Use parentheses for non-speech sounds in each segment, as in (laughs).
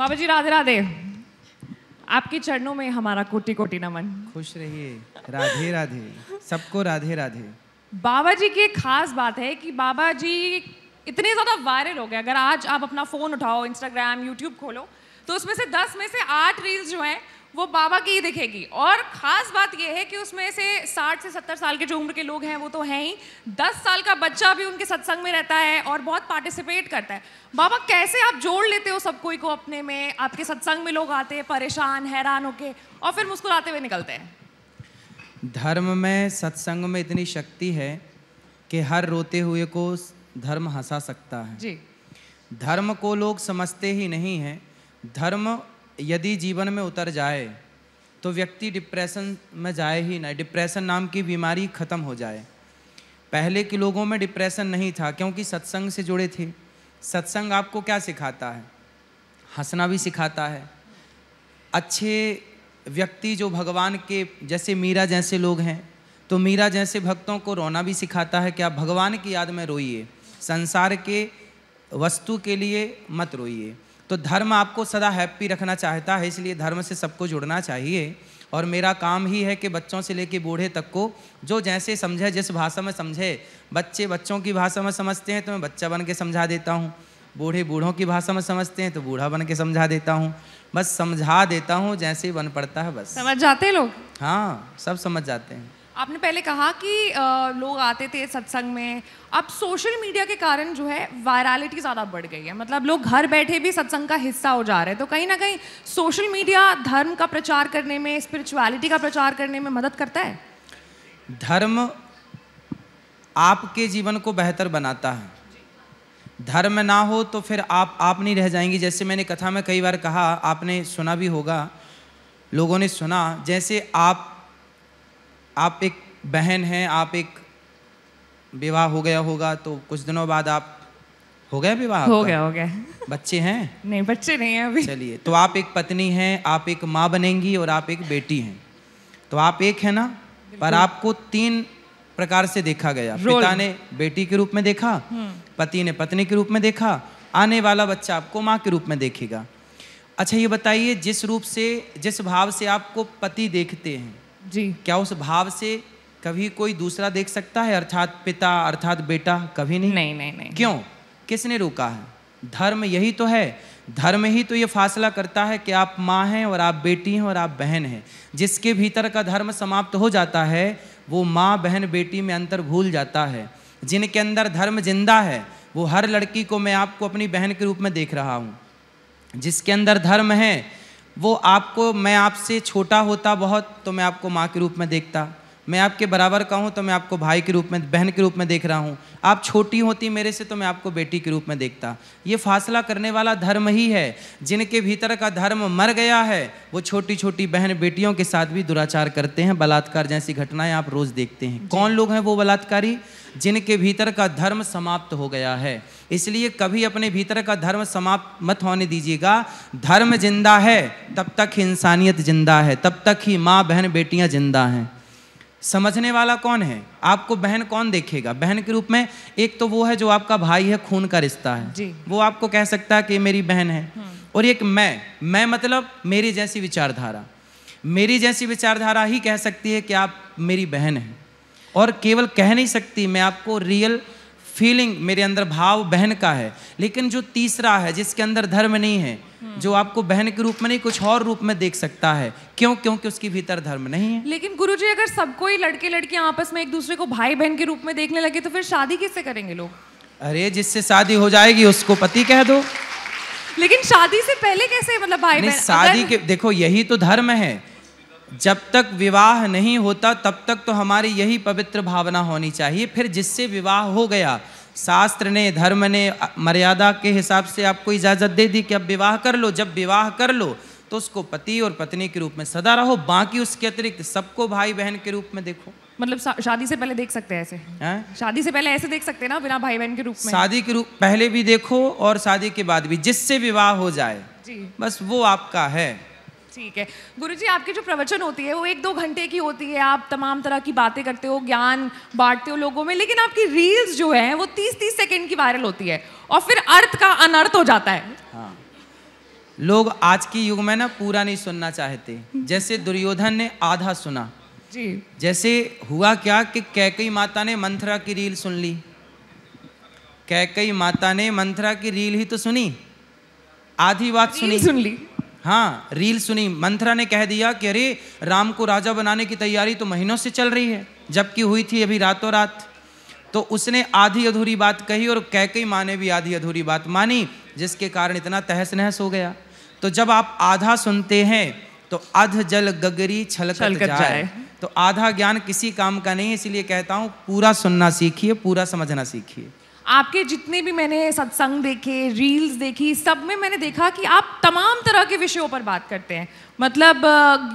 बाबा जी राधे राधे आपके चरणों में हमारा कोटि कोटि नमन खुश रहिए राधे राधे सबको राधे राधे बाबा जी की खास बात है कि बाबा जी इतने ज़्यादा वायरल हो गए अगर आज आप अपना फ़ोन उठाओ इंस्टाग्राम यूट्यूब खोलो तो उसमें से दस में से आठ रील्स जो हैं वो बाबा की ही दिखेगी और ख़ास बात यह है कि उसमें से 60 से 70 साल के जो उम्र के लोग हैं वो तो हैं ही 10 साल का बच्चा भी उनके सत्संग में रहता है और बहुत पार्टिसिपेट करता है बाबा कैसे आप जोड़ लेते हो सब कोई को अपने में आपके सत्संग में लोग आते हैं परेशान हैरान होके और फिर मुस्कुराते हुए निकलते हैं धर्म में सत्संग में इतनी शक्ति है कि हर रोते हुए को धर्म हंसा सकता है जी धर्म को लोग समझते ही नहीं हैं धर्म यदि जीवन में उतर जाए तो व्यक्ति डिप्रेशन में जाए ही ना डिप्रेशन नाम की बीमारी ख़त्म हो जाए पहले के लोगों में डिप्रेशन नहीं था क्योंकि सत्संग से जुड़े थे सत्संग आपको क्या सिखाता है हंसना भी सिखाता है अच्छे व्यक्ति जो भगवान के जैसे मीरा जैसे लोग हैं तो मीरा जैसे भक्तों को रोना भी सिखाता है कि आप भगवान की याद में रोइए संसार के वस्तु के लिए मत रोइए तो धर्म आपको सदा हैप्पी रखना चाहता है इसलिए धर्म से सबको जुड़ना चाहिए और मेरा काम ही है कि बच्चों से लेके बूढ़े तक को जो जैसे समझे जिस भाषा में समझे बच्चे बच्चों की भाषा में समझते हैं तो मैं बच्चा बन के समझा देता हूँ बूढ़े बूढ़ों की भाषा में समझते हैं तो बूढ़ा बन के समझा देता हूँ बस समझा देता हूँ जैसे ही बन पड़ता है बस समझ जाते हैं लोग हाँ सब समझ जाते हैं आपने पहले कहा कि आ, लोग आते थे सत्संग में अब सोशल मीडिया के कारण जो है वायरलिटी ज़्यादा बढ़ गई है मतलब लोग घर बैठे भी सत्संग का हिस्सा हो जा रहे हैं तो कहीं ना कहीं सोशल मीडिया धर्म का प्रचार करने में स्पिरिचुअलिटी का प्रचार करने में मदद करता है धर्म आपके जीवन को बेहतर बनाता है धर्म ना हो तो फिर आप आप नहीं रह जाएंगी जैसे मैंने कथा में कई बार कहा आपने सुना भी होगा लोगों ने सुना जैसे आप आप एक बहन हैं आप एक विवाह हो गया होगा तो कुछ दिनों बाद आप हो गया विवाह हो गया हो गया बच्चे हैं नहीं बच्चे नहीं हैं अभी चलिए तो आप एक पत्नी हैं आप एक माँ बनेंगी और आप एक बेटी हैं तो आप एक है ना पर आपको तीन प्रकार से देखा गया पिता ने बेटी के रूप में देखा हम्म। पति ने पत्नी के रूप में देखा आने वाला बच्चा आपको माँ के रूप में देखेगा अच्छा ये बताइए जिस रूप से जिस भाव से आपको पति देखते हैं जी क्या उस भाव से कभी कोई दूसरा देख सकता है अर्थात पिता अर्थात बेटा कभी नहीं नहीं नहीं नहीं क्यों किसने रोका है धर्म यही तो है धर्म ही तो ये फासला करता है कि आप माँ हैं और आप बेटी हैं और आप बहन हैं जिसके भीतर का धर्म समाप्त हो जाता है वो माँ बहन बेटी में अंतर भूल जाता है जिनके अंदर धर्म जिंदा है वो हर लड़की को मैं आपको अपनी बहन के रूप में देख रहा हूँ जिसके अंदर धर्म है वो आपको मैं आपसे छोटा होता बहुत तो मैं आपको माँ के रूप में देखता मैं आपके बराबर का हूँ तो मैं आपको भाई के रूप में बहन के रूप में देख रहा हूँ आप छोटी होती मेरे से तो मैं आपको बेटी के रूप में देखता ये फासला करने वाला धर्म ही है जिनके भीतर का धर्म मर गया है वो छोटी छोटी बहन बेटियों के साथ भी दुराचार करते हैं बलात्कार जैसी घटनाएं आप रोज़ देखते हैं कौन लोग हैं वो बलात्कारी जिनके भीतर का धर्म समाप्त हो गया है इसलिए कभी अपने भीतर का धर्म समाप्त मत होने दीजिएगा धर्म जिंदा है तब तक ही इंसानियत जिंदा है तब तक ही माँ बहन बेटियाँ जिंदा हैं समझने वाला कौन है आपको बहन कौन देखेगा बहन के रूप में एक तो वो है जो आपका भाई है खून का रिश्ता है जी। वो आपको कह सकता है कि मेरी बहन है हम्म। और एक मैं मैं मतलब मेरी जैसी विचारधारा मेरी जैसी विचारधारा ही कह सकती है कि आप मेरी बहन है और केवल कह नहीं सकती मैं आपको रियल फीलिंग मेरे अंदर भाव बहन का है लेकिन जो तीसरा है जिसके अंदर धर्म नहीं है हम्म। जो आपको बहन के रूप में नहीं कुछ और रूप में देख सकता है क्यों क्योंकि उसके भीतर धर्म नहीं है लेकिन गुरु जी अगर सबको ही लड़के लड़कियां आपस में एक दूसरे को भाई बहन के रूप में देखने लगे तो फिर शादी कैसे करेंगे लोग अरे जिससे शादी हो जाएगी उसको पति कह दो लेकिन शादी से पहले कैसे मतलब भाई बहन शादी के देखो यही तो धर्म है जब तक विवाह नहीं होता तब तक तो हमारी यही पवित्र भावना होनी चाहिए फिर जिससे विवाह हो गया शास्त्र ने धर्म ने मर्यादा के हिसाब से आपको इजाज़त दे दी कि अब विवाह कर लो जब विवाह कर लो तो उसको पति और पत्नी के रूप में सदा रहो बाकी उसके अतिरिक्त सबको भाई बहन के रूप में देखो मतलब शादी से पहले देख सकते हैं ऐसे है? हाँ? शादी से पहले ऐसे देख सकते हैं ना बिना भाई बहन के रूप में शादी के रूप पहले भी देखो और शादी के बाद भी जिससे विवाह हो जाए जी बस वो आपका है ठीक है गुरु जी आपकी जो प्रवचन होती है वो एक दो घंटे की होती है आप तमाम तरह की बातें करते हो ज्ञान बांटते हो लोगों में लेकिन आपकी रील्स जो है वो तीस तीस सेकेंड की वायरल होती है और फिर अर्थ का अनर्थ हो जाता है हाँ। लोग आज के युग में ना पूरा नहीं सुनना चाहते जैसे दुर्योधन ने आधा सुना जी जैसे हुआ क्या कि कैकई माता ने मंथरा की रील सुन ली कैकई माता ने मंथरा की रील ही तो सुनी आधी बात सुनी सुन ली हाँ रील सुनी मंथरा ने कह दिया कि अरे राम को राजा बनाने की तैयारी तो महीनों से चल रही है जबकि हुई थी अभी रातों रात तो उसने आधी अधूरी बात कही और कैकई माँ ने भी आधी अधूरी बात मानी जिसके कारण इतना तहस नहस हो गया तो जब आप आधा सुनते हैं तो अध जल गगरी छलकत, छलकत जाए।, जाए तो आधा ज्ञान किसी काम का नहीं है इसलिए कहता हूँ पूरा सुनना सीखिए पूरा समझना सीखिए आपके जितने भी मैंने सत्संग देखे रील्स देखी सब में मैंने देखा कि आप तमाम तरह के विषयों पर बात करते हैं मतलब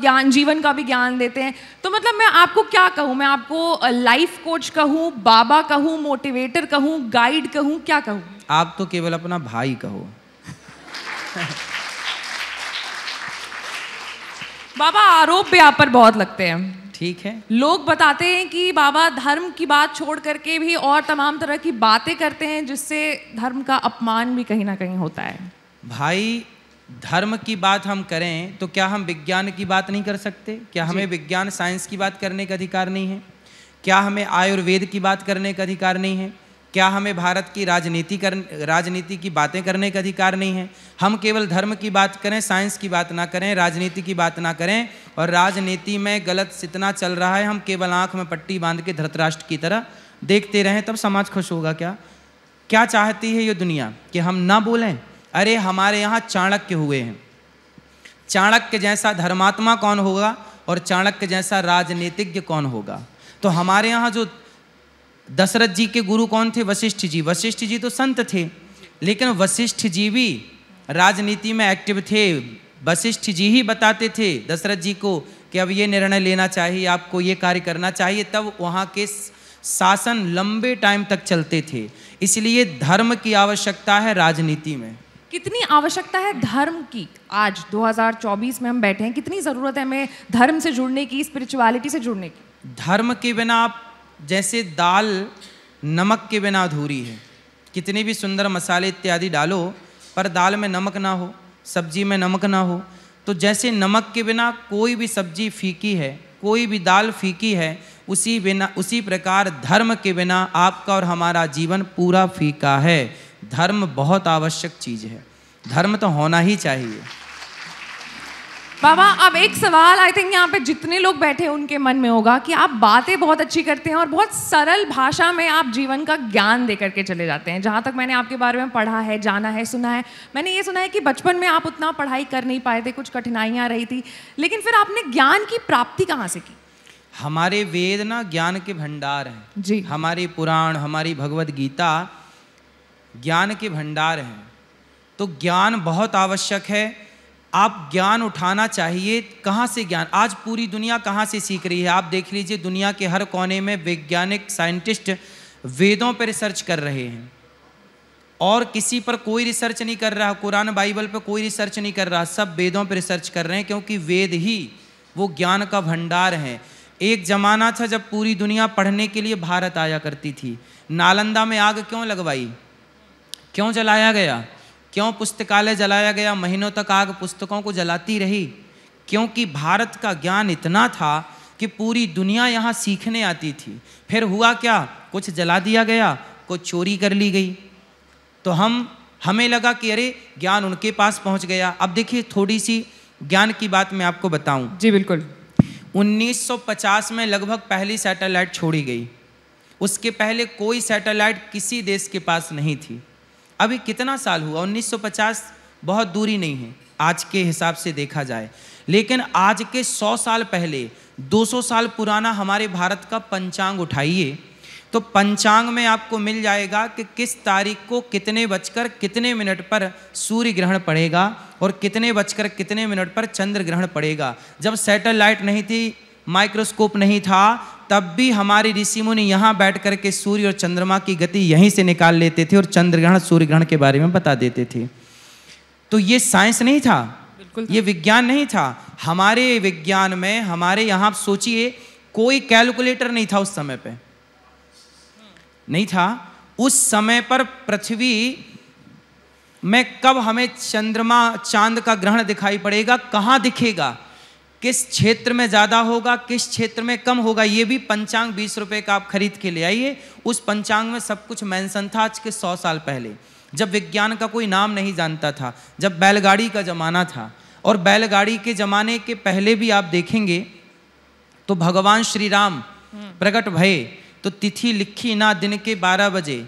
ज्ञान जीवन का भी ज्ञान देते हैं तो मतलब मैं आपको क्या कहूँ मैं आपको लाइफ कोच कहूँ बाबा कहूँ मोटिवेटर कहूँ गाइड कहूँ क्या कहूँ आप तो केवल अपना भाई कहो बाबा आरोप भी आप पर बहुत लगते हैं ठीक है लोग बताते हैं कि बाबा धर्म की बात छोड़ करके भी और तमाम तरह की बातें करते हैं जिससे धर्म का अपमान भी कहीं ना कहीं होता है भाई धर्म की बात हम करें तो क्या हम विज्ञान की बात नहीं कर सकते क्या हमें विज्ञान साइंस की बात करने का अधिकार नहीं है क्या हमें आयुर्वेद की बात करने का अधिकार नहीं है क्या हमें भारत की राजनीति कर राजनीति की बातें करने का अधिकार नहीं है हम केवल धर्म की बात करें साइंस की बात ना करें राजनीति की बात ना करें और राजनीति में गलत सितना चल रहा है हम केवल आँख में पट्टी बांध के धृतराष्ट्र की तरह देखते रहें तब समाज खुश होगा क्या क्या चाहती है ये दुनिया कि हम ना बोलें अरे हमारे यहाँ चाणक्य हुए हैं चाणक्य जैसा धर्मात्मा कौन होगा और चाणक्य जैसा राजनीतिज्ञ कौन होगा तो हमारे यहाँ जो दशरथ जी के गुरु कौन थे वशिष्ठ जी वशिष्ठ जी तो संत थे लेकिन वशिष्ठ जी भी राजनीति में एक्टिव थे वशिष्ठ जी ही बताते थे दशरथ जी को कि अब ये निर्णय लेना चाहिए आपको ये कार्य करना चाहिए तब वहाँ के शासन लंबे टाइम तक चलते थे इसलिए धर्म की आवश्यकता है राजनीति में कितनी आवश्यकता है धर्म की आज 2024 में हम बैठे हैं कितनी ज़रूरत है हमें धर्म से जुड़ने की स्पिरिचुअलिटी से जुड़ने की धर्म के बिना आप जैसे दाल नमक के बिना अधूरी है कितने भी सुंदर मसाले इत्यादि डालो पर दाल में नमक ना हो सब्जी में नमक ना हो तो जैसे नमक के बिना कोई भी सब्जी फीकी है कोई भी दाल फीकी है उसी बिना उसी प्रकार धर्म के बिना आपका और हमारा जीवन पूरा फीका है धर्म बहुत आवश्यक चीज़ है धर्म तो होना ही चाहिए बाबा अब एक सवाल आई थिंक यहाँ पे जितने लोग बैठे हैं उनके मन में होगा कि आप बातें बहुत अच्छी करते हैं और बहुत सरल भाषा में आप जीवन का ज्ञान दे करके चले जाते हैं जहाँ तक मैंने आपके बारे में पढ़ा है जाना है सुना है मैंने ये सुना है कि बचपन में आप उतना पढ़ाई कर नहीं पाए थे कुछ कठिनाइयाँ रही थी लेकिन फिर आपने ज्ञान की प्राप्ति कहाँ से की हमारे वेद ना ज्ञान के भंडार हैं जी हमारे पुराण हमारी भगवद गीता ज्ञान के भंडार हैं तो ज्ञान बहुत आवश्यक है आप ज्ञान उठाना चाहिए कहाँ से ज्ञान आज पूरी दुनिया कहाँ से सीख रही है आप देख लीजिए दुनिया के हर कोने में वैज्ञानिक साइंटिस्ट वेदों पर रिसर्च कर रहे हैं और किसी पर कोई रिसर्च नहीं कर रहा कुरान बाइबल पर कोई रिसर्च नहीं कर रहा सब वेदों पर रिसर्च कर रहे हैं क्योंकि वेद ही वो ज्ञान का भंडार हैं एक ज़माना था जब पूरी दुनिया पढ़ने के लिए भारत आया करती थी नालंदा में आग क्यों लगवाई क्यों जलाया गया क्यों पुस्तकालय जलाया गया महीनों तक आग पुस्तकों को जलाती रही क्योंकि भारत का ज्ञान इतना था कि पूरी दुनिया यहाँ सीखने आती थी फिर हुआ क्या कुछ जला दिया गया कुछ चोरी कर ली गई तो हम हमें लगा कि अरे ज्ञान उनके पास पहुँच गया अब देखिए थोड़ी सी ज्ञान की बात मैं आपको बताऊं जी बिल्कुल 1950 में लगभग पहली सैटेलाइट छोड़ी गई उसके पहले कोई सैटेलाइट किसी देश के पास नहीं थी अभी कितना साल हुआ 1950 बहुत दूरी नहीं है आज के हिसाब से देखा जाए लेकिन आज के 100 साल पहले 200 साल पुराना हमारे भारत का पंचांग उठाइए तो पंचांग में आपको मिल जाएगा कि किस तारीख को कितने बजकर कितने मिनट पर सूर्य ग्रहण पड़ेगा और कितने बजकर कितने मिनट पर चंद्र ग्रहण पड़ेगा जब सैटेलाइट नहीं थी माइक्रोस्कोप नहीं था तब भी हमारे ऋषि मुनि यहाँ बैठ करके सूर्य और चंद्रमा की गति यहीं से निकाल लेते थे और चंद्र ग्रहण सूर्य ग्रहण के बारे में बता देते थे तो ये साइंस नहीं था बिल्कुल ये विज्ञान नहीं था हमारे विज्ञान में हमारे यहाँ आप सोचिए कोई कैलकुलेटर नहीं था उस समय पे नहीं था उस समय पर पृथ्वी में कब हमें चंद्रमा चांद का ग्रहण दिखाई पड़ेगा कहाँ दिखेगा किस क्षेत्र में ज़्यादा होगा किस क्षेत्र में कम होगा ये भी पंचांग बीस रुपए का आप खरीद के ले आइए उस पंचांग में सब कुछ मैंसन था आज के सौ साल पहले जब विज्ञान का कोई नाम नहीं जानता था जब बैलगाड़ी का ज़माना था और बैलगाड़ी के ज़माने के पहले भी आप देखेंगे तो भगवान श्री राम हम्म। प्रकट भये तो तिथि लिखी ना दिन के बारह बजे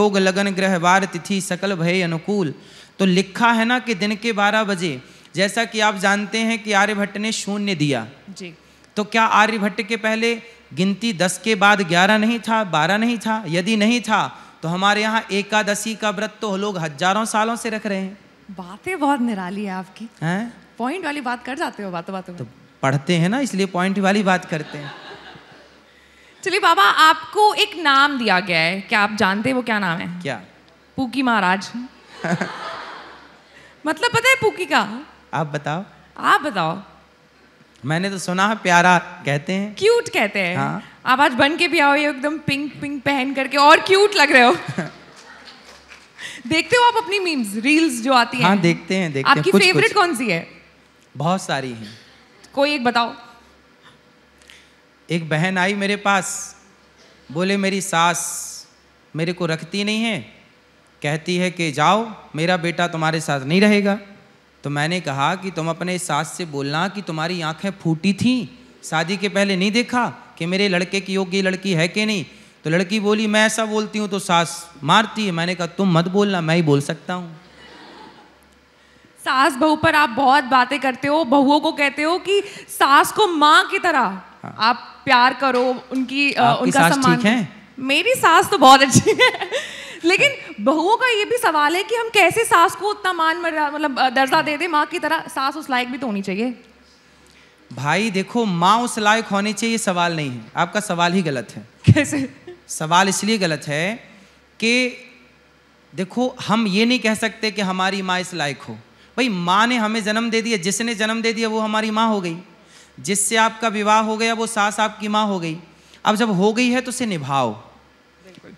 योग लगन ग्रह वार तिथि सकल भय अनुकूल तो लिखा है ना कि दिन के बारह बजे जैसा कि आप जानते हैं कि आर्यभट्ट ने शून्य दिया जी तो क्या आर्यभट्ट के पहले गिनती दस के बाद ग्यारह नहीं था बारह नहीं था यदि नहीं था तो हमारे यहाँ एकादशी का व्रत तो लोग हजारों सालों से रख रहे हैं बातें बहुत निराली है आपकी हैं पॉइंट वाली बात कर जाते हो बातों बातों तो पढ़ते हैं ना इसलिए पॉइंट वाली बात करते हैं चलिए बाबा आपको एक नाम दिया गया है क्या आप जानते हैं वो क्या नाम है क्या पुकी महाराज (laughs) मतलब पता है पुकी का आप बताओ आप बताओ मैंने तो सुना है प्यारा कहते हैं क्यूट कहते हैं हाँ? आप आज बन के भी आओ ये एकदम पिंक पिंक पहन करके और क्यूट लग रहे हो (laughs) देखते हो आप अपनी मीम्स रील्स जो आती हैं हाँ देखते हैं देखते आपकी फेवरेट कौन सी है बहुत सारी हैं कोई एक बताओ एक बहन आई मेरे पास बोले मेरी सास मेरे को रखती नहीं है कहती है कि जाओ मेरा बेटा तुम्हारे साथ नहीं रहेगा तो मैंने कहा कि तुम अपने सास से बोलना कि तुम्हारी आंखें फूटी थी शादी के पहले नहीं देखा कि मेरे लड़के की योग्य लड़की है कि नहीं तो लड़की बोली मैं ऐसा बोलती हूँ तो सास मारती है मैंने कहा तुम मत बोलना मैं ही बोल सकता हूँ सास बहू पर आप बहुत बातें करते हो बहुओं को कहते हो कि सास को माँ की तरह हाँ। आप प्यार करो उनकी आ, उनका सास ठीक है मेरी सास तो बहुत अच्छी है लेकिन बहुओं का ये भी सवाल है कि हम कैसे सास को उतना मान मतलब दर्जा दे दे माँ की तरह सास उस लायक भी तो होनी चाहिए भाई देखो माँ उस लायक होनी चाहिए सवाल नहीं है आपका सवाल ही गलत है कैसे सवाल इसलिए गलत है कि देखो हम ये नहीं कह सकते कि हमारी माँ इस लायक हो भाई माँ ने हमें जन्म दे दिया जिसने जन्म दे दिया वो हमारी माँ हो गई जिससे आपका विवाह हो गया वो सास आपकी माँ हो गई अब जब हो गई है तो उसे निभाओ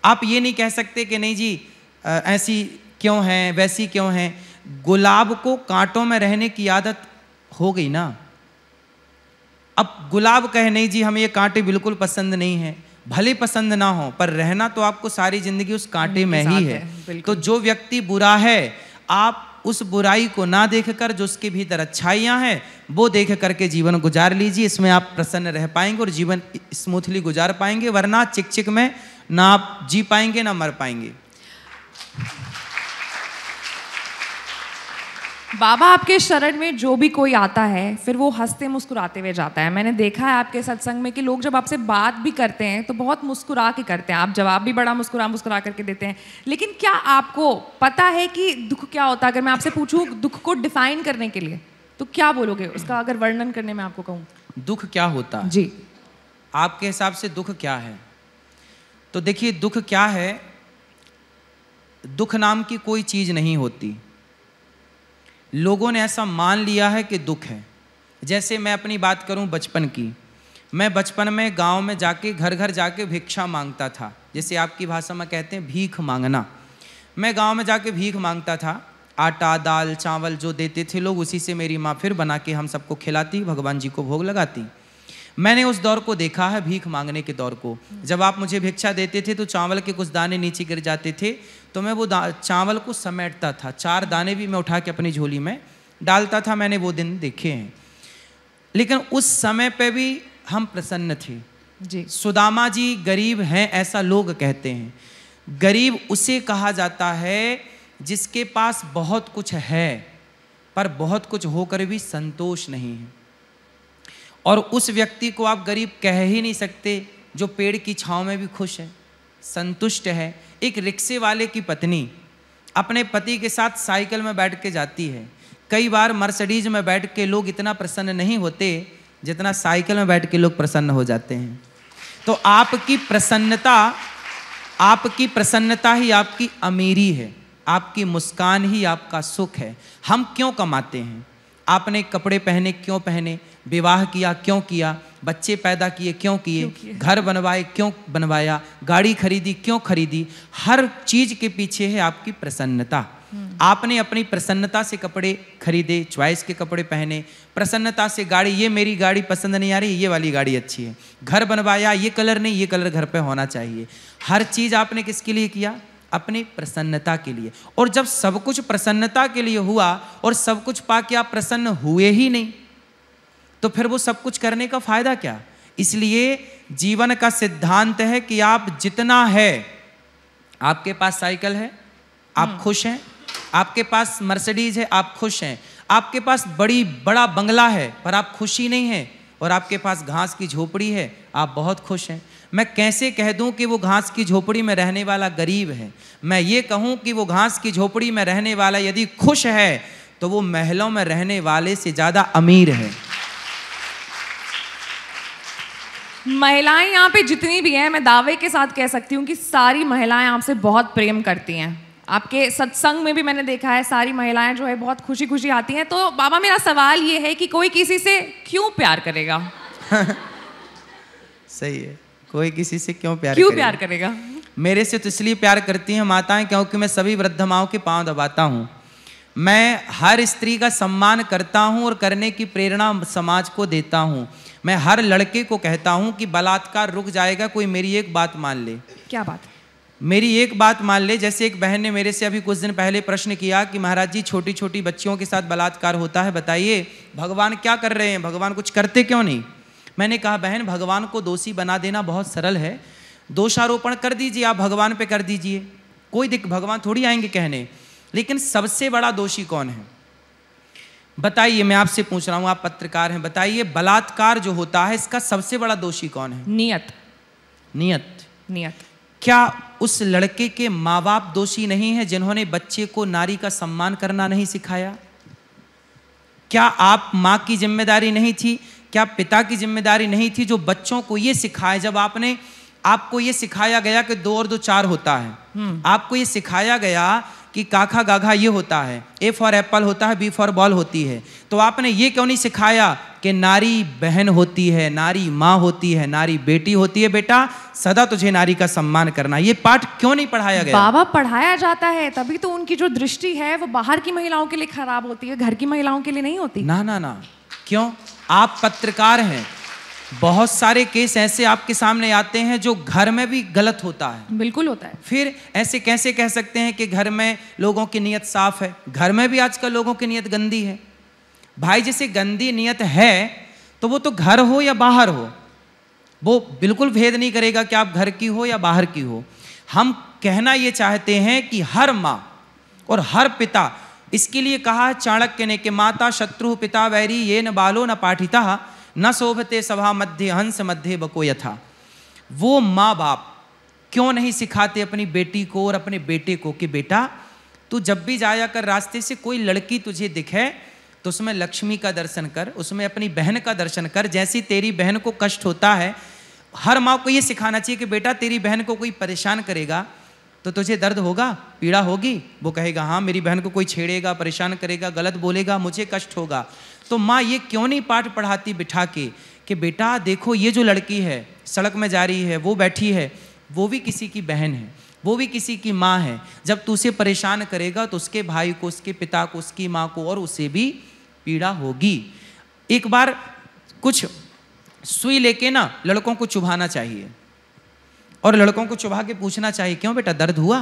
आप ये नहीं कह सकते कि नहीं जी ऐसी क्यों है वैसी क्यों है गुलाब को कांटों में रहने की आदत हो गई ना अब गुलाब कहे नहीं जी हमें ये कांटे बिल्कुल पसंद नहीं है भले पसंद ना हो पर रहना तो आपको सारी जिंदगी उस कांटे में ही है, है तो जो व्यक्ति बुरा है आप उस बुराई को ना देखकर जो उसके भीतर अच्छाइयां हैं वो देख करके जीवन गुजार लीजिए इसमें आप प्रसन्न रह पाएंगे और जीवन स्मूथली गुजार पाएंगे वरना चिक चिक में ना आप जी पाएंगे ना मर पाएंगे बाबा आपके शरण में जो भी कोई आता है फिर वो हंसते मुस्कुराते हुए जाता है मैंने देखा है आपके सत्संग में कि लोग जब आपसे बात भी करते हैं तो बहुत मुस्कुरा के करते हैं आप जवाब भी बड़ा मुस्कुरा मुस्कुरा करके देते हैं लेकिन क्या आपको पता है कि दुख क्या होता है अगर मैं आपसे पूछूँ दुख को डिफाइन करने के लिए तो क्या बोलोगे उसका अगर वर्णन करने में आपको कहूँ दुख क्या होता जी आपके हिसाब से दुख क्या है तो देखिए दुख क्या है दुख नाम की कोई चीज़ नहीं होती लोगों ने ऐसा मान लिया है कि दुख है जैसे मैं अपनी बात करूं बचपन की मैं बचपन में गांव में जाके घर घर जाके भिक्षा मांगता था जैसे आपकी भाषा में कहते हैं भीख मांगना मैं गांव में जाके भीख मांगता था आटा दाल चावल जो देते थे लोग उसी से मेरी माँ फिर बना के हम सबको खिलाती भगवान जी को भोग लगाती मैंने उस दौर को देखा है भीख मांगने के दौर को जब आप मुझे भिक्षा देते थे तो चावल के कुछ दाने नीचे गिर जाते थे तो मैं वो चावल को समेटता था चार दाने भी मैं उठा के अपनी झोली में डालता था मैंने वो दिन देखे हैं लेकिन उस समय पर भी हम प्रसन्न थे जी सुदामा जी गरीब हैं ऐसा लोग कहते हैं गरीब उसे कहा जाता है जिसके पास बहुत कुछ है पर बहुत कुछ होकर भी संतोष नहीं है और उस व्यक्ति को आप गरीब कह ही नहीं सकते जो पेड़ की छाँव में भी खुश है संतुष्ट है एक रिक्शे वाले की पत्नी अपने पति के साथ साइकिल में बैठ के जाती है कई बार मर्सडीज में बैठ के लोग इतना प्रसन्न नहीं होते जितना साइकिल में बैठ के लोग प्रसन्न हो जाते हैं तो आपकी प्रसन्नता आपकी प्रसन्नता ही आपकी अमीरी है आपकी मुस्कान ही आपका सुख है हम क्यों कमाते हैं आपने कपड़े पहने क्यों पहने विवाह किया क्यों किया बच्चे पैदा किए क्यों किए घर बनवाए क्यों बनवाया गाड़ी खरीदी क्यों खरीदी हर चीज के पीछे है आपकी प्रसन्नता हम्म। आपने अपनी प्रसन्नता से कपड़े खरीदे च्वाइस के कपड़े पहने प्रसन्नता से गाड़ी ये मेरी गाड़ी पसंद नहीं आ रही ये वाली गाड़ी अच्छी है घर बनवाया ये कलर नहीं ये कलर घर पर होना चाहिए हर चीज़ आपने किसके लिए किया अपनी प्रसन्नता के लिए और जब सब कुछ प्रसन्नता के लिए हुआ और सब कुछ पा के आप प्रसन्न हुए ही नहीं तो फिर वो सब कुछ करने का फायदा क्या इसलिए जीवन का सिद्धांत है कि आप जितना है आपके पास साइकिल है आप हम्म। खुश हैं आपके पास मर्सिडीज है आप खुश हैं आपके पास बड़ी बड़ा बंगला है पर आप खुशी नहीं हैं और आपके पास घास की झोपड़ी है आप बहुत खुश हैं मैं कैसे कह दूं कि वो घास की झोपड़ी में रहने वाला गरीब है मैं ये कहूं कि वो घास की झोपड़ी में रहने वाला यदि खुश है तो वो महलों में रहने वाले से ज़्यादा अमीर है महिलाएं यहाँ पे जितनी भी हैं मैं दावे के साथ कह सकती हूँ कि सारी महिलाएं आपसे बहुत प्रेम करती हैं आपके सत्संग में भी मैंने देखा है सारी महिलाएं जो है बहुत खुशी खुशी आती हैं तो बाबा मेरा सवाल ये है कि कोई किसी से क्यों प्यार करेगा (laughs) सही है कोई किसी से क्यों प्यार क्यों प्यार करेगा मेरे से तो इसलिए प्यार करती हैं माताएं क्योंकि मैं सभी वृद्ध माओं के पाँव दबाता हूँ मैं हर स्त्री का सम्मान करता हूँ और करने की प्रेरणा समाज को देता हूँ मैं हर लड़के को कहता हूँ कि बलात्कार रुक जाएगा कोई मेरी एक बात मान ले क्या बात मेरी एक बात मान ले जैसे एक बहन ने मेरे से अभी कुछ दिन पहले प्रश्न किया कि महाराज जी छोटी छोटी बच्चियों के साथ बलात्कार होता है बताइए भगवान क्या कर रहे हैं भगवान कुछ करते क्यों नहीं मैंने कहा बहन भगवान को दोषी बना देना बहुत सरल है दोषारोपण कर दीजिए आप भगवान पे कर दीजिए कोई दिक्कत भगवान थोड़ी आएंगे कहने लेकिन सबसे बड़ा दोषी कौन है बताइए मैं आपसे पूछ रहा हूं आप पत्रकार हैं बताइए बलात्कार जो होता है इसका सबसे बड़ा दोषी कौन है नियत नियत नियत क्या उस लड़के के माँ बाप दोषी नहीं है जिन्होंने बच्चे को नारी का सम्मान करना नहीं सिखाया क्या आप माँ की जिम्मेदारी नहीं थी क्या पिता की जिम्मेदारी नहीं थी जो बच्चों को ये सिखाए जब आपने आपको ये सिखाया गया कि दो और दो चार होता है हम्म। आपको ये सिखाया गया कि काखा गाघा ये होता है ए फॉर एप्पल होता है बी फॉर बॉल होती है तो आपने ये क्यों नहीं सिखाया कि नारी बहन होती है नारी माँ होती है नारी बेटी होती है बेटा सदा तुझे नारी का सम्मान करना ये पाठ क्यों नहीं पढ़ाया गया बाबा पढ़ाया जाता है तभी तो उनकी जो दृष्टि है वो बाहर की महिलाओं के लिए खराब होती है घर की महिलाओं के लिए नहीं होती ना ना ना क्यों आप पत्रकार हैं बहुत सारे केस ऐसे आपके सामने आते हैं जो घर में भी गलत होता है बिल्कुल होता है फिर ऐसे कैसे कह सकते हैं कि घर में लोगों की नीयत साफ है घर में भी आजकल लोगों की नीयत गंदी है भाई जैसे गंदी नीयत है तो वो तो घर हो या बाहर हो वो बिल्कुल भेद नहीं करेगा कि आप घर की हो या बाहर की हो हम कहना ये चाहते हैं कि हर माँ और हर पिता इसके लिए कहा है चाणक्य ने कि माता शत्रु पिता वैरी ये न बालो न पाठिता न शोभते सभा मध्य हंस मध्य बको यथा वो माँ बाप क्यों नहीं सिखाते अपनी बेटी को और अपने बेटे को कि बेटा तू जब भी जाया कर रास्ते से कोई लड़की तुझे दिखे तो उसमें लक्ष्मी का दर्शन कर उसमें अपनी बहन का दर्शन कर जैसी तेरी बहन को कष्ट होता है हर माँ को ये सिखाना चाहिए कि बेटा तेरी बहन को कोई परेशान करेगा तो तुझे दर्द होगा पीड़ा होगी वो कहेगा हाँ मेरी बहन को कोई छेड़ेगा परेशान करेगा गलत बोलेगा मुझे कष्ट होगा तो माँ ये क्यों नहीं पाठ पढ़ाती बिठा के कि बेटा देखो ये जो लड़की है सड़क में जा रही है वो बैठी है वो भी किसी की बहन है वो भी किसी की माँ है जब तू उसे परेशान करेगा तो उसके भाई को उसके पिता को उसकी माँ को और उसे भी पीड़ा होगी एक बार कुछ सुई लेके ना लड़कों को चुभाना चाहिए और लड़कों को चुभा के पूछना चाहिए क्यों बेटा दर्द हुआ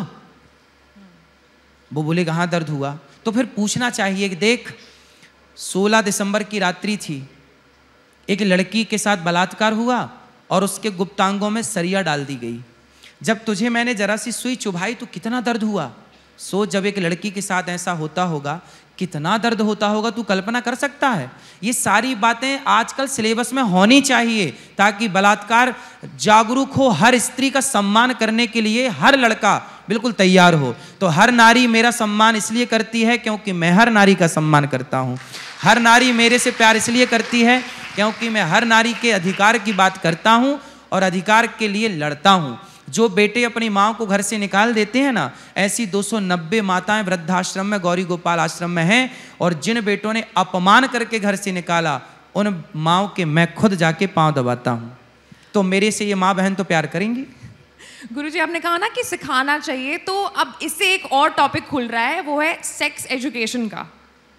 वो बोले कहाँ दर्द हुआ तो फिर पूछना चाहिए देख 16 दिसंबर की रात्रि थी एक लड़की के साथ बलात्कार हुआ और उसके गुप्तांगों में सरिया डाल दी गई जब तुझे मैंने जरा सी सुई चुभाई तो कितना दर्द हुआ सो जब एक लड़की के साथ ऐसा होता होगा कितना दर्द होता होगा तू कल्पना कर सकता है ये सारी बातें आजकल सिलेबस में होनी चाहिए ताकि बलात्कार जागरूक हो हर स्त्री का सम्मान करने के लिए हर लड़का बिल्कुल तैयार हो तो हर नारी मेरा सम्मान इसलिए करती है क्योंकि मैं हर नारी का सम्मान करता हूँ हर नारी मेरे से प्यार इसलिए करती है क्योंकि मैं हर नारी के अधिकार की बात करता हूँ और अधिकार के लिए लड़ता हूँ जो बेटे अपनी माँ को घर से निकाल देते हैं ना ऐसी 290 माताएं वृद्धाश्रम में गौरी गोपाल आश्रम में हैं और जिन बेटों ने अपमान करके घर से निकाला उन माओ के मैं खुद जाके पाँव दबाता हूँ तो मेरे से ये माँ बहन तो प्यार करेंगी गुरु जी आपने कहा ना कि सिखाना चाहिए तो अब इससे एक और टॉपिक खुल रहा है वो है सेक्स एजुकेशन का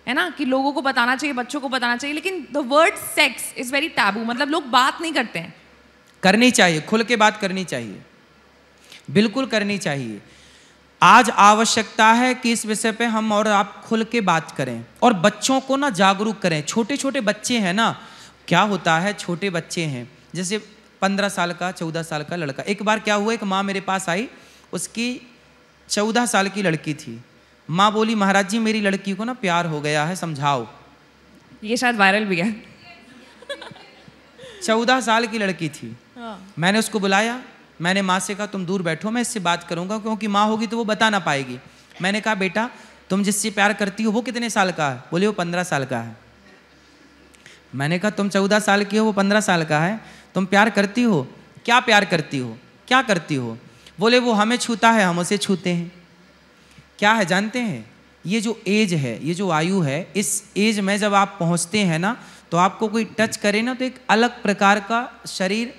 है ना कि लोगों को बताना चाहिए बच्चों को बताना चाहिए लेकिन the word sex is very taboo मतलब लोग बात नहीं करते हैं करनी चाहिए खुल के बात करनी चाहिए बिल्कुल करनी चाहिए आज आवश्यकता है कि इस विषय पे हम और आप खुल के बात करें और बच्चों को ना जागरूक करें छोटे छोटे बच्चे हैं ना क्या होता है छोटे बच्चे हैं जैसे पंद्रह साल का चौदह साल का लड़का एक बार क्या हुआ एक माँ मेरे पास आई उसकी चौदह साल की लड़की थी माँ बोली महाराज जी मेरी लड़की को ना प्यार हो गया है समझाओ ये शायद वायरल भी है चौदह साल की लड़की थी हाँ। मैंने उसको बुलाया मैंने माँ से कहा तुम दूर बैठो मैं इससे बात करूंगा क्योंकि माँ होगी तो वो बता ना पाएगी मैंने कहा बेटा तुम जिससे प्यार करती हो वो कितने साल का है बोले वो पंद्रह साल का है मैंने कहा तुम चौदह साल की हो वो पंद्रह साल का है तुम प्यार करती हो क्या प्यार करती हो क्या करती हो बोले वो हमें छूता है हम उसे छूते हैं क्या है जानते हैं ये जो एज है ये जो आयु है इस एज में जब आप पहुंचते हैं ना तो आपको कोई टच करे ना तो एक अलग प्रकार का शरीर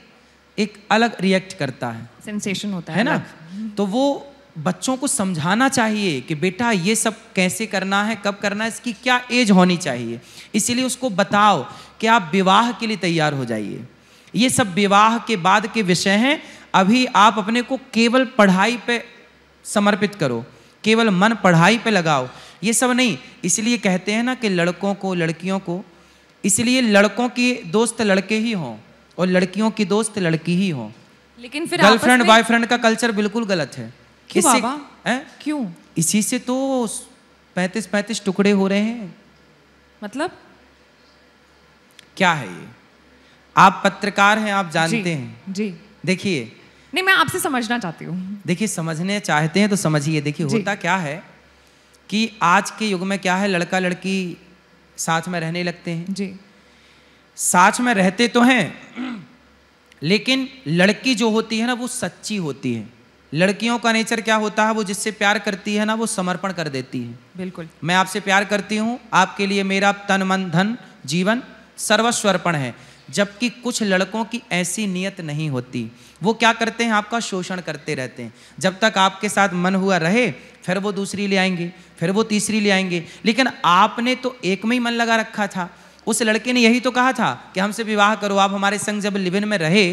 एक अलग रिएक्ट करता है सेंसेशन होता है, है ना तो वो बच्चों को समझाना चाहिए कि बेटा ये सब कैसे करना है कब करना है इसकी क्या एज होनी चाहिए इसीलिए उसको बताओ कि आप विवाह के लिए तैयार हो जाइए ये सब विवाह के बाद के विषय हैं अभी आप अपने को केवल पढ़ाई पे समर्पित करो केवल मन पढ़ाई पे लगाओ ये सब नहीं इसलिए कहते हैं ना कि लड़कों को लड़कियों को इसलिए लड़कों की दोस्त लड़के ही हों और लड़कियों की दोस्त लड़की ही हों लेकिन फिर गर्लफ्रेंड बॉयफ्रेंड का कल्चर बिल्कुल गलत है क्यों है? क्यों इसी से तो पैंतीस पैंतीस टुकड़े हो रहे हैं मतलब क्या है ये आप पत्रकार हैं आप जानते जी, हैं जी देखिए नहीं मैं आपसे समझना चाहती हूँ देखिए समझने चाहते हैं तो समझिए देखिए होता क्या है कि आज के युग में क्या है लड़का लड़की साथ में रहने लगते हैं जी साथ में रहते तो हैं लेकिन लड़की जो होती है ना वो सच्ची होती है लड़कियों का नेचर क्या होता है वो जिससे प्यार करती है ना वो समर्पण कर देती है बिल्कुल मैं आपसे प्यार करती हूँ आपके लिए मेरा तन मन धन जीवन सर्वस्वर्पण है जबकि कुछ लड़कों की ऐसी नियत नहीं होती वो क्या करते हैं आपका शोषण करते रहते हैं जब तक आपके साथ मन हुआ रहे फिर वो दूसरी ले आएंगे फिर वो तीसरी ले आएंगे लेकिन आपने तो एक में ही मन लगा रखा था उस लड़के ने यही तो कहा था कि हमसे विवाह करो आप हमारे संग जब लिविन में रहे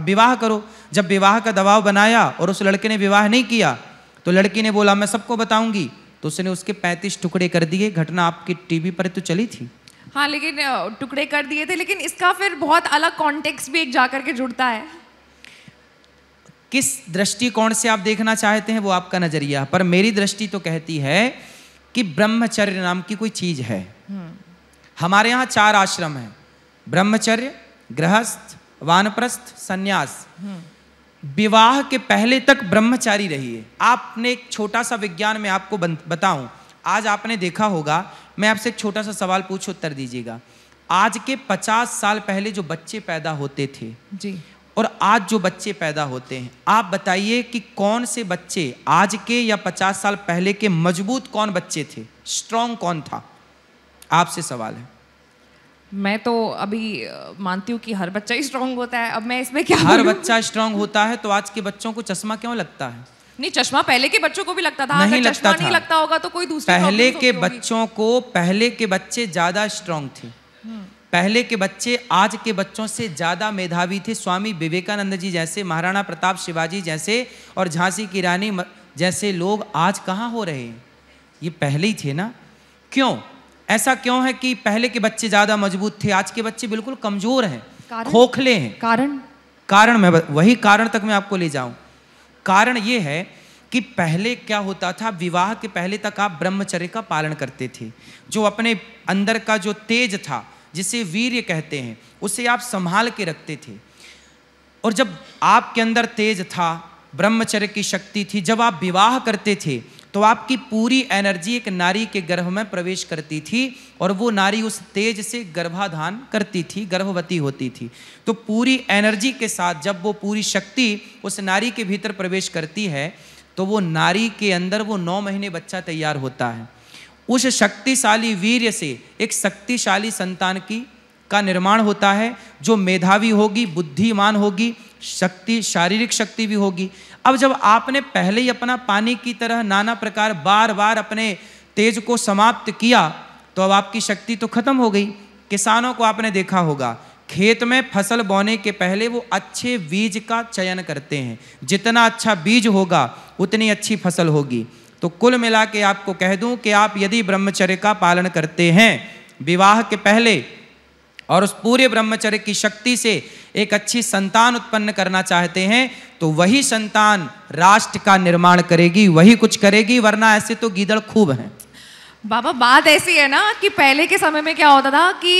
अब विवाह करो जब विवाह का दबाव बनाया और उस लड़के ने विवाह नहीं किया तो लड़की ने बोला मैं सबको बताऊंगी तो उसने उसके पैंतीस टुकड़े कर दिए घटना आपकी टीवी पर तो चली थी हाँ लेकिन टुकड़े कर दिए थे लेकिन इसका फिर बहुत अलग कॉन्टेक्स्ट भी एक जा करके जुड़ता है किस दृष्टिकोण से आप देखना चाहते हैं वो आपका नज़रिया पर मेरी दृष्टि तो कहती है कि ब्रह्मचर्य नाम की कोई चीज़ है हम्म। हमारे यहाँ चार आश्रम है ब्रह्मचर्य गृहस्थ वानप्रस्थ संन्यास हम्म। विवाह के पहले तक ब्रह्मचारी रहिए आपने एक छोटा सा विज्ञान में आपको बताऊं आज आपने देखा होगा मैं आपसे एक छोटा सा सवाल पूछ उत्तर दीजिएगा आज के 50 साल पहले जो बच्चे पैदा होते थे जी और आज जो बच्चे पैदा होते हैं आप बताइए कि कौन से बच्चे आज के या पचास साल पहले के मजबूत कौन बच्चे थे स्ट्रांग कौन था आपसे सवाल है मैं तो अभी मानती हूँ कि हर बच्चा ही स्ट्रांग होता है अब मैं इसमें क्या हर बच्चा स्ट्रांग होता है तो आज के बच्चों को चश्मा क्यों लगता है नहीं चश्मा पहले के बच्चों को भी लगता था नहीं लगता था। नहीं लगता होगा तो कोई दूसरा पहले के बच्चों को पहले के बच्चे ज्यादा स्ट्रांग थे हम्म। पहले के बच्चे आज के बच्चों से ज़्यादा मेधावी थे स्वामी विवेकानंद जी जैसे महाराणा प्रताप शिवाजी जैसे और झांसी की रानी जैसे लोग आज कहाँ हो रहे ये पहले ही थे ना क्यों ऐसा क्यों है कि पहले के बच्चे ज़्यादा मजबूत थे आज के बच्चे बिल्कुल कमज़ोर हैं खोखले हैं कारण कारण मैं वही कारण तक मैं आपको ले जाऊं कारण ये है कि पहले क्या होता था विवाह के पहले तक आप ब्रह्मचर्य का पालन करते थे जो अपने अंदर का जो तेज था जिसे वीर्य कहते हैं उसे आप संभाल के रखते थे और जब आपके अंदर तेज था ब्रह्मचर्य की शक्ति थी जब आप विवाह करते थे तो आपकी पूरी एनर्जी एक नारी के गर्भ में प्रवेश करती थी और वो नारी उस तेज से गर्भाधान करती थी गर्भवती होती थी तो पूरी एनर्जी के साथ जब वो पूरी शक्ति उस नारी के भीतर प्रवेश करती है तो वो नारी के अंदर वो नौ महीने बच्चा तैयार होता है उस शक्तिशाली वीर्य से एक शक्तिशाली संतान की का निर्माण होता है जो मेधावी होगी बुद्धिमान होगी शक्ति शारीरिक शक्ति भी होगी अब जब आपने पहले ही अपना पानी की तरह नाना प्रकार बार बार अपने तेज को समाप्त किया तो अब आपकी शक्ति तो खत्म हो गई किसानों को आपने देखा होगा खेत में फसल बोने के पहले वो अच्छे बीज का चयन करते हैं जितना अच्छा बीज होगा उतनी अच्छी फसल होगी तो कुल मिला के आपको कह दूं कि आप यदि ब्रह्मचर्य का पालन करते हैं विवाह के पहले और उस पूरे ब्रह्मचर्य की शक्ति से एक अच्छी संतान उत्पन्न करना चाहते हैं तो वही संतान राष्ट्र का निर्माण करेगी वही कुछ करेगी वरना ऐसे तो गीदड़ खूब हैं बाबा बात ऐसी है ना कि पहले के समय में क्या होता था कि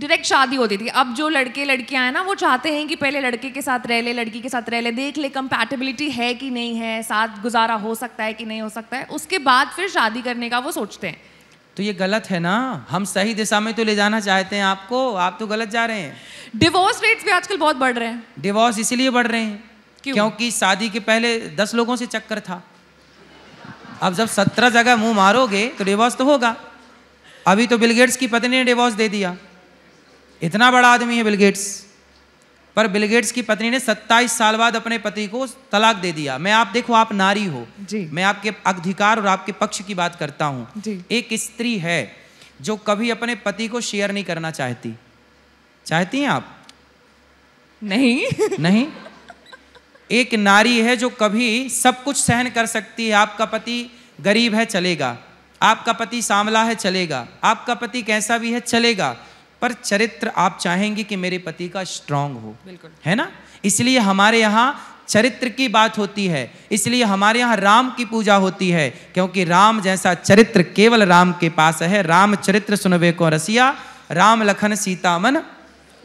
डायरेक्ट शादी होती थी अब जो लड़के लड़कियां हैं ना वो चाहते हैं कि पहले लड़के के साथ रह ले लड़की के साथ रह ले देख ले कंपैटिबिलिटी है कि नहीं है साथ गुजारा हो सकता है कि नहीं हो सकता है उसके बाद फिर शादी करने का वो सोचते हैं तो ये गलत है ना हम सही दिशा में तो ले जाना चाहते हैं आपको आप तो गलत जा रहे हैं डिवोर्स रेट्स भी आजकल बहुत बढ़ रहे हैं डिवोर्स इसीलिए बढ़ रहे हैं क्यों? क्योंकि शादी के पहले दस लोगों से चक्कर था अब जब सत्रह जगह मुंह मारोगे तो डिवोर्स तो होगा अभी तो बिलगेट्स की पत्नी ने डिवोर्स दे दिया इतना बड़ा आदमी है बिलगेट्स पर बिलगेट्स की पत्नी ने 27 साल बाद अपने पति को तलाक दे दिया मैं आप देखो आप नारी हो जी। मैं आपके अधिकार और आपके पक्ष की बात करता हूं एक स्त्री है जो कभी अपने पति को शेयर नहीं करना चाहती चाहती हैं आप नहीं नहीं एक नारी है जो कभी सब कुछ सहन कर सकती है आपका पति गरीब है चलेगा आपका पति सांवला है चलेगा आपका पति कैसा भी है चलेगा पर चरित्र आप चाहेंगे कि मेरे पति का स्ट्रांग हो है ना इसलिए हमारे यहाँ चरित्र की बात होती है इसलिए हमारे यहाँ राम की पूजा होती है क्योंकि राम जैसा चरित्र केवल राम के पास है राम चरित्र सुनवे को रसिया राम लखन सीतामन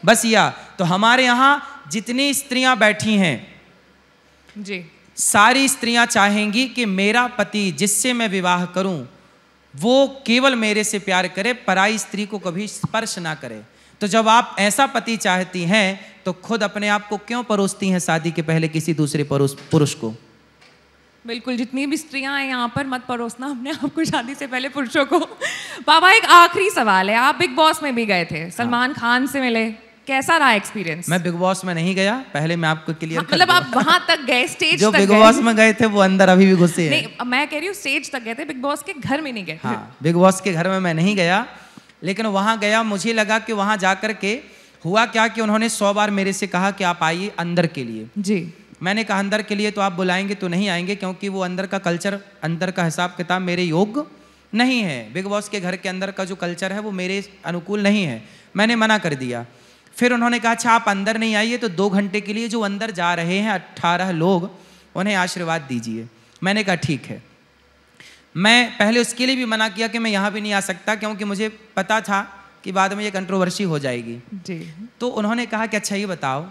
बसिया तो हमारे यहाँ जितनी स्त्रियां बैठी हैं जी सारी स्त्रियां चाहेंगी कि मेरा पति जिससे मैं विवाह करूं वो केवल मेरे से प्यार करे पराई स्त्री को कभी स्पर्श ना करे तो जब आप ऐसा पति चाहती हैं तो खुद अपने आप को क्यों परोसती हैं शादी के पहले किसी दूसरे पुरुष को बिल्कुल जितनी भी स्त्रियां हैं यहाँ पर मत परोसना अपने आप को शादी से पहले पुरुषों को (laughs) बाबा एक आखिरी सवाल है आप बिग बॉस में भी गए थे सलमान खान से मिले कैसा रहा एक्सपीरियंस मैं बिग बॉस में नहीं गया पहले मैं आपको हाँ, क्लियर मतलब आप वहां तक गए स्टेज जो बिग बॉस में गए थे वो अंदर अभी भी घुसे मैं कह रही हूँ स्टेज तक गए थे बिग बॉस के घर में नहीं गए हाँ बिग बॉस के घर में मैं नहीं गया लेकिन वहाँ गया मुझे लगा कि वहाँ जाकर के हुआ क्या कि उन्होंने सौ बार मेरे से कहा कि आप आइए अंदर के लिए जी मैंने कहा अंदर के लिए तो आप बुलाएंगे तो नहीं आएंगे क्योंकि वो अंदर का कल्चर अंदर का हिसाब किताब मेरे योग्य नहीं है बिग बॉस के घर के अंदर का जो कल्चर है वो मेरे अनुकूल नहीं है मैंने मना कर दिया फिर उन्होंने कहा अच्छा आप अंदर नहीं आइए तो दो घंटे के लिए जो अंदर जा रहे हैं अट्ठारह लोग उन्हें आशीर्वाद दीजिए मैंने कहा ठीक है मैं पहले उसके लिए भी मना किया कि मैं यहाँ भी नहीं आ सकता क्योंकि मुझे पता था कि बाद में ये कंट्रोवर्सी हो जाएगी जी तो उन्होंने कहा कि अच्छा ये बताओ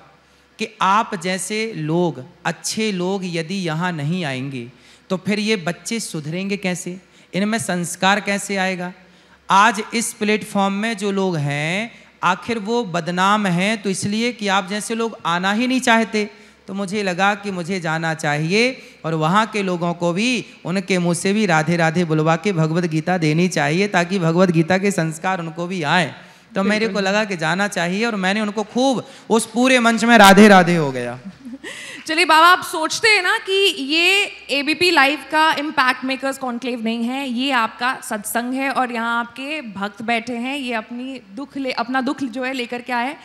कि आप जैसे लोग अच्छे लोग यदि यहाँ नहीं आएंगे तो फिर ये बच्चे सुधरेंगे कैसे इनमें संस्कार कैसे आएगा आज इस प्लेटफॉर्म में जो लोग हैं आखिर वो बदनाम हैं तो इसलिए कि आप जैसे लोग आना ही नहीं चाहते तो मुझे लगा कि मुझे जाना चाहिए और वहाँ के लोगों को भी उनके मुँह से भी राधे राधे बुलवा के भगवद गीता देनी चाहिए ताकि भगवद गीता के संस्कार उनको भी आए तो मेरे को लगा कि जाना चाहिए और मैंने उनको खूब उस पूरे मंच में राधे राधे हो गया (laughs) चलिए बाबा आप सोचते हैं ना कि ये एबीपी लाइव का इम्पैक्ट मेकर्स कॉन्क्लेव नहीं है ये आपका सत्संग है और यहाँ आपके भक्त बैठे हैं ये अपनी दुख ले अपना दुख जो है लेकर के आए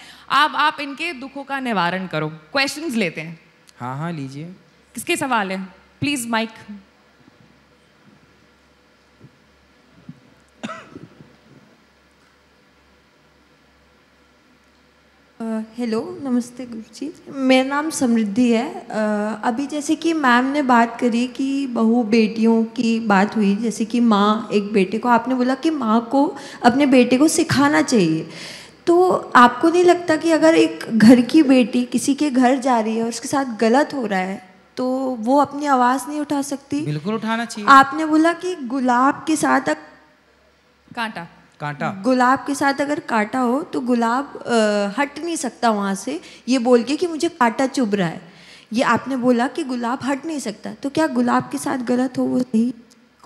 आप आप इनके दुखों का निवारण करो क्वेश्चंस लेते हैं हाँ हाँ लीजिए किसके सवाल है प्लीज़ माइक हेलो नमस्ते गुरु जी मेरा नाम समृद्धि है uh, अभी जैसे कि मैम ने बात करी कि बहु बेटियों की बात हुई जैसे कि माँ एक बेटे को आपने बोला कि माँ को अपने बेटे को सिखाना चाहिए तो आपको नहीं लगता कि अगर एक घर की बेटी किसी के घर जा रही है और उसके साथ गलत हो रहा है तो वो अपनी आवाज़ नहीं उठा सकती बिल्कुल उठाना चाहिए आपने बोला कि गुलाब के साथ अक... कांटा कांटा गुलाब के साथ अगर कांटा हो तो गुलाब आ, हट नहीं सकता वहाँ से ये बोल के कि मुझे कांटा चुभ रहा है ये आपने बोला कि गुलाब हट नहीं सकता तो क्या गुलाब के साथ गलत हो वो नहीं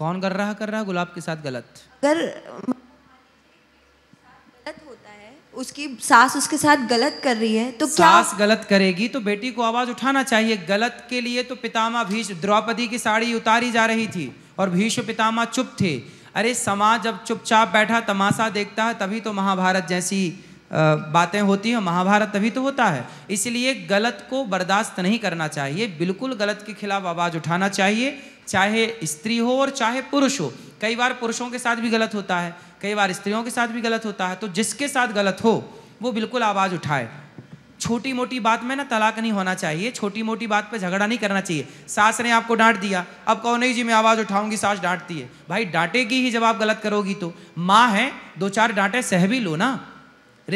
कौन कर रहा कर रहा गुलाब के साथ गलत अगर गलत होता है उसकी सास उसके साथ गलत कर रही है तो क्या सास गलत करेगी तो बेटी को आवाज उठाना चाहिए गलत के लिए तो पितामा भीष द्रौपदी की साड़ी उतारी जा रही थी और भीष्म पितामा चुप थे अरे समाज जब चुपचाप बैठा तमाशा देखता है तभी तो महाभारत जैसी बातें होती हैं महाभारत तभी तो होता है इसलिए गलत को बर्दाश्त नहीं करना चाहिए बिल्कुल गलत के खिलाफ आवाज़ उठाना चाहिए चाहे स्त्री हो और चाहे पुरुष हो कई बार पुरुषों के साथ भी गलत होता है कई बार स्त्रियों के साथ भी गलत होता है तो जिसके साथ गलत हो वो बिल्कुल आवाज़ उठाए छोटी मोटी बात में ना तलाक नहीं होना चाहिए छोटी मोटी बात पे झगड़ा नहीं करना चाहिए सास ने आपको डांट दिया अब कहो नहीं जी मैं आवाज़ उठाऊंगी सास डांटती है भाई डांटेगी ही जब आप गलत करोगी तो माँ है दो चार डांटे सह भी लो ना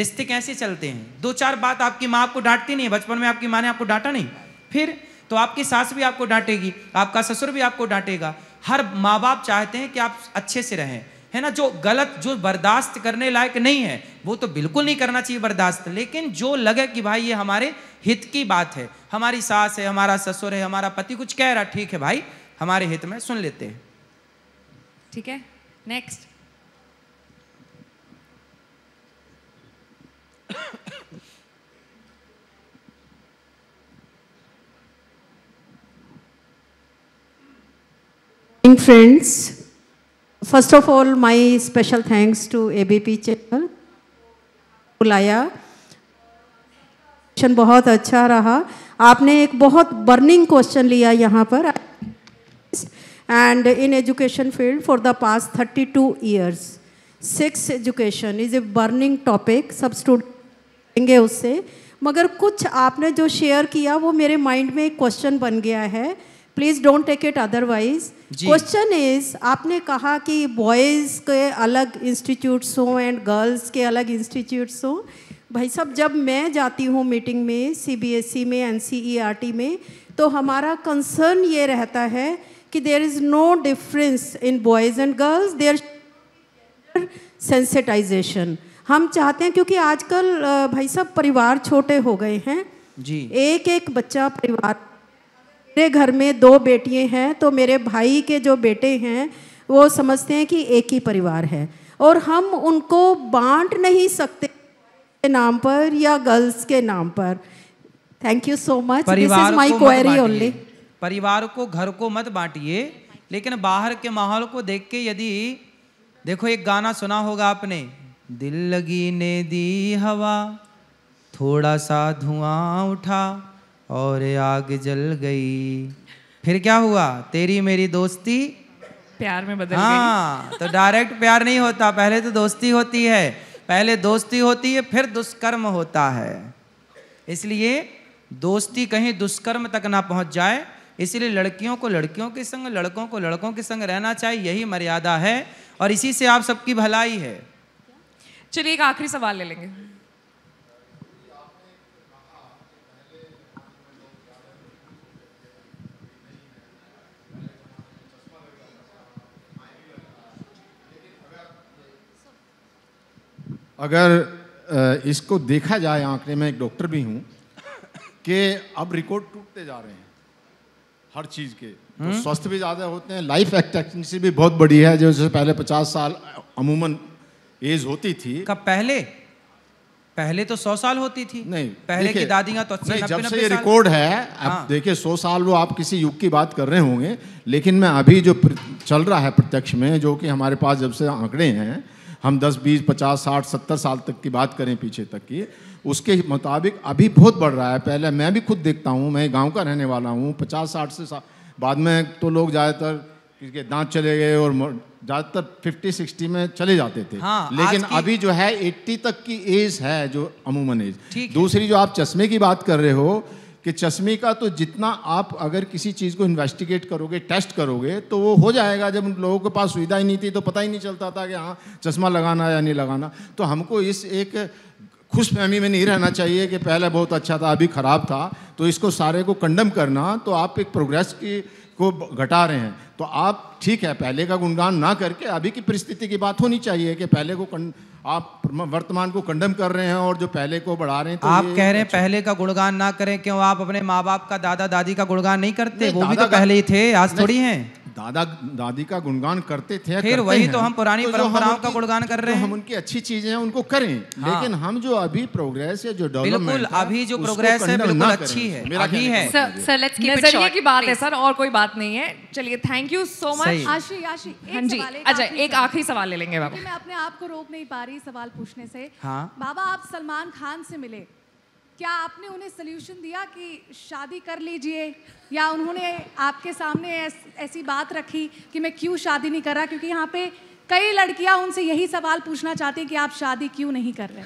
रिश्ते कैसे चलते हैं दो चार बात आपकी माँ आपको डांटती नहीं बचपन में आपकी माँ ने आपको डांटा नहीं फिर तो आपकी सास भी आपको डांटेगी आपका ससुर भी आपको डांटेगा हर माँ बाप चाहते हैं कि आप अच्छे से रहें है ना जो गलत जो बर्दाश्त करने लायक नहीं है वो तो बिल्कुल नहीं करना चाहिए बर्दाश्त लेकिन जो लगे कि भाई ये हमारे हित की बात है हमारी सास है हमारा ससुर है हमारा पति कुछ कह रहा ठीक है भाई हमारे हित में सुन लेते हैं ठीक है next friends first of all my special thanks to A B P channel बुलाया क्वेश्चन बहुत अच्छा रहा आपने एक बहुत बर्निंग क्वेश्चन लिया यहाँ पर and in education field for the past thirty two years sex education is a burning topic सब स्टूडेंट उससे मगर कुछ आपने जो शेयर किया वो मेरे माइंड में एक क्वेश्चन बन गया है please don't take it otherwise question is आपने कहा कि बॉयज के अलग इंस्टीट्यूट्स हों एंड गर्ल्स के अलग इंस्टीट्यूट्स हों भाई साहब जब मैं जाती हूँ मीटिंग में सीबीएसई e में एनसीईआरटी e में तो हमारा कंसर्न ये रहता है कि there is no difference in boys and girls there sensitisation हम चाहते हैं क्योंकि आजकल भाई साहब परिवार छोटे हो गए हैं जी एक एक बच्चा परिवार मेरे घर में दो बेटियां हैं तो मेरे भाई के जो बेटे हैं वो समझते हैं कि एक ही परिवार है और हम उनको बांट नहीं सकते के नाम पर या गर्ल्स के नाम पर थैंक यू सो मच परिवार क्वेरी ओनली परिवार को घर को मत बांटिए लेकिन बाहर के माहौल को देख के यदि देखो एक गाना सुना होगा आपने दिल लगी ने दी हवा थोड़ा सा धुआं उठा और आग जल गई फिर क्या हुआ तेरी मेरी दोस्ती प्यार में बदल हाँ तो डायरेक्ट प्यार नहीं होता पहले तो दोस्ती होती है पहले दोस्ती होती है फिर दुष्कर्म होता है इसलिए दोस्ती कहीं दुष्कर्म तक ना पहुंच जाए इसलिए लड़कियों को लड़कियों के संग लड़कों को लड़कों के संग रहना चाहिए यही मर्यादा है और इसी से आप सबकी भलाई है चलिए एक आखिरी सवाल ले लेंगे अगर इसको देखा जाए आंकड़े में एक डॉक्टर भी हूँ कि अब रिकॉर्ड टूटते जा रहे हैं हर चीज़ के तो हम्म। स्वस्थ भी ज़्यादा होते हैं लाइफ एक्सपेक्टेंसी भी बहुत बड़ी है जैसे पहले पचास साल अमूमन एज होती थी कब पहले पहले तो सौ साल होती थी नहीं पहले की दादियाँ तो नहीं जब से ये रिकॉर्ड है हाँ। देखिए सौ साल वो आप किसी युग की बात कर रहे होंगे लेकिन मैं अभी जो चल रहा है प्रत्यक्ष में जो कि हमारे पास जब से आंकड़े हैं हम 10, 20, 50, 60, 70 साल तक की बात करें पीछे तक की उसके मुताबिक अभी बहुत बढ़ रहा है पहले मैं भी खुद देखता हूँ मैं गाँव का रहने वाला हूँ पचास साठ से सा, बाद में तो लोग ज़्यादातर इसके दाँत दांत चले गए और ज़्यादातर 50 60 में चले जाते थे हाँ, लेकिन अभी जो है 80 तक की एज है जो अमूमन एज दूसरी जो आप चश्मे की बात कर रहे हो कि चश्मे का तो जितना आप अगर किसी चीज़ को इन्वेस्टिगेट करोगे टेस्ट करोगे तो वो हो जाएगा जब लोगों के पास सुविधा ही नहीं थी तो पता ही नहीं चलता था कि हाँ चश्मा लगाना या नहीं लगाना तो हमको इस एक खुश फहमी में नहीं रहना चाहिए कि पहले बहुत अच्छा था अभी ख़राब था तो इसको सारे को कंडम करना तो आप एक प्रोग्रेस की को घटा रहे हैं तो आप ठीक है पहले का गुणगान ना करके अभी की परिस्थिति की बात होनी चाहिए कि पहले को कं, आप वर्तमान को कंडम कर रहे हैं और जो पहले को बढ़ा रहे हैं तो आप कह रहे हैं अच्छा। पहले का गुणगान ना करें क्यों आप अपने माँ बाप का दादा दादी का गुणगान नहीं करते नहीं, वो भी तो पहले ही थे आज थोड़ी हैं दादा दादी का गुणगान करते थे फिर करते वही तो हम तो पुरानी तो परंपराओं का गुणगान कर रहे हैं तो हम उनकी अच्छी चीजें हैं उनको करें हाँ। लेकिन हम जो अभी प्रोग्रेस है जो बिल्कुल अभी जो प्रोग्रेस है बिल्कुल अच्छी है अभी है sir let's keep it short की बात है सर और कोई बात नहीं है चलिए थैंक यू सो मच आशी आशी हां जी अच्छा एक आखिरी सवाल ले लेंगे बाबा मैं अपने आप को रोक नहीं पा रही सवाल पूछने से हां बाबा आप सलमान खान से मिले क्या आपने उन्हें सोल्यूशन दिया कि शादी कर लीजिए या उन्होंने आपके सामने ऐस, ऐसी बात रखी कि मैं क्यों शादी नहीं कर रहा क्योंकि यहाँ पे कई लड़कियाँ उनसे यही सवाल पूछना चाहती कि आप शादी क्यों नहीं कर रहे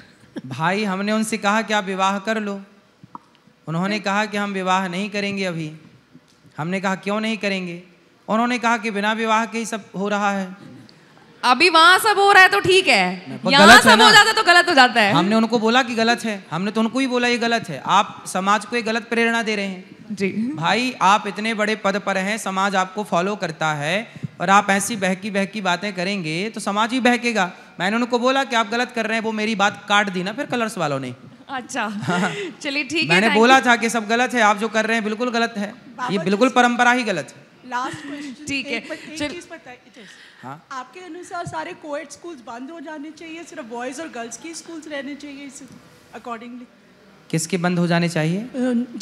भाई हमने उनसे कहा कि आप विवाह कर लो उन्होंने कहा कि हम विवाह नहीं करेंगे अभी हमने कहा क्यों नहीं करेंगे उन्होंने कहा कि बिना विवाह के ही सब हो रहा है अभी वहाँ सब हो रहा है तो ठीक है यहाँ सब हो जाता है तो गलत हो जाता है हमने उनको बोला कि गलत है हमने तो उनको ही बोला ये गलत है आप समाज को ये गलत प्रेरणा दे रहे हैं जी भाई आप इतने बड़े पद पर हैं समाज आपको फॉलो करता है और आप ऐसी बहकी बहकी बातें करेंगे तो समाज ही बहकेगा मैंने उनको बोला कि आप गलत कर रहे हैं वो मेरी बात काट दी ना फिर कलर्स वालों ने अच्छा हाँ। चलिए ठीक है मैंने बोला था कि सब गलत है आप जो कर रहे हैं बिल्कुल गलत है ये बिल्कुल परंपरा ही गलत है लास्ट क्वेश्चन ठीक है हाँ। आपके अनुसार सारे कोएड स्कूल्स बंद हो जाने चाहिए सिर्फ बॉयज़ और गर्ल्स की स्कूल्स रहने चाहिए इस अकॉर्डिंगली किसके बंद हो जाने चाहिए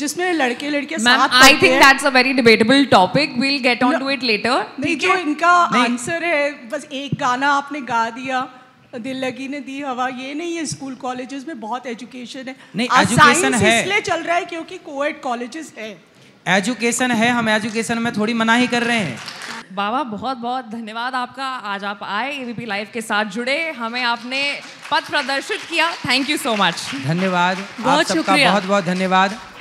जिसमें लड़के लड़के ma'am I think that's a very debatable topic we'll get on to it later नहीं जो इनका आंसर है बस एक गाना आपने गा दिया दिल लगी ने दी हवा ये नहीं है स्कूल कॉलेजेस में बहुत एजुकेशन है नहीं एजुकेशन है इसलिए चल रहा है क्योंकि कोएड कॉलेजेस है एजुकेशन है हम एजुकेशन में थोड़ी मना ही कर रहे हैं बाबा बहुत बहुत धन्यवाद आपका आज आप आए एबीपी लाइव के साथ जुड़े हमें आपने पथ प्रदर्शित किया थैंक यू सो मच धन्यवाद बहुत शुक्रिया बहुत बहुत धन्यवाद